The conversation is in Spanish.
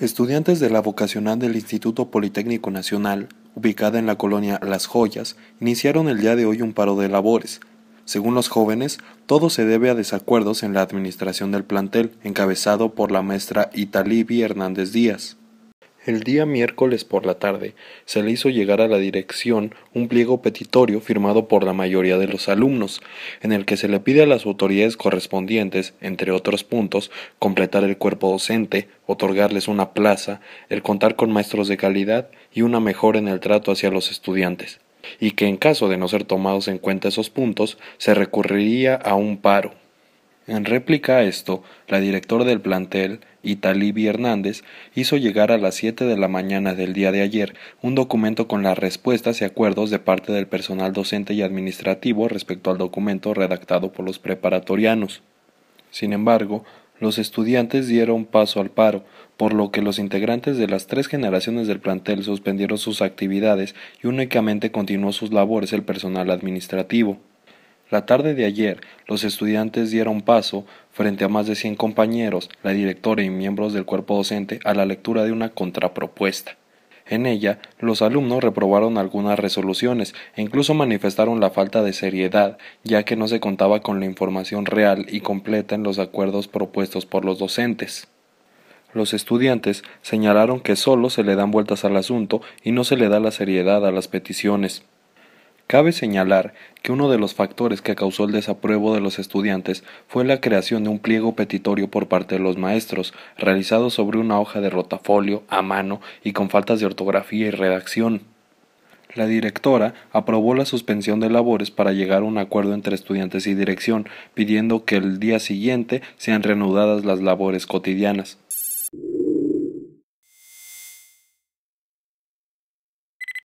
Estudiantes de la vocacional del Instituto Politécnico Nacional, ubicada en la colonia Las Joyas, iniciaron el día de hoy un paro de labores. Según los jóvenes, todo se debe a desacuerdos en la administración del plantel, encabezado por la maestra Italibi Hernández Díaz. El día miércoles por la tarde se le hizo llegar a la dirección un pliego petitorio firmado por la mayoría de los alumnos, en el que se le pide a las autoridades correspondientes, entre otros puntos, completar el cuerpo docente, otorgarles una plaza, el contar con maestros de calidad y una mejora en el trato hacia los estudiantes, y que en caso de no ser tomados en cuenta esos puntos, se recurriría a un paro. En réplica a esto, la directora del plantel, Italibi Hernández, hizo llegar a las siete de la mañana del día de ayer un documento con las respuestas y acuerdos de parte del personal docente y administrativo respecto al documento redactado por los preparatorianos. Sin embargo, los estudiantes dieron paso al paro, por lo que los integrantes de las tres generaciones del plantel suspendieron sus actividades y únicamente continuó sus labores el personal administrativo. La tarde de ayer, los estudiantes dieron paso, frente a más de cien compañeros, la directora y miembros del cuerpo docente, a la lectura de una contrapropuesta. En ella, los alumnos reprobaron algunas resoluciones e incluso manifestaron la falta de seriedad, ya que no se contaba con la información real y completa en los acuerdos propuestos por los docentes. Los estudiantes señalaron que solo se le dan vueltas al asunto y no se le da la seriedad a las peticiones. Cabe señalar que uno de los factores que causó el desapruebo de los estudiantes fue la creación de un pliego petitorio por parte de los maestros, realizado sobre una hoja de rotafolio, a mano y con faltas de ortografía y redacción. La directora aprobó la suspensión de labores para llegar a un acuerdo entre estudiantes y dirección, pidiendo que el día siguiente sean reanudadas las labores cotidianas.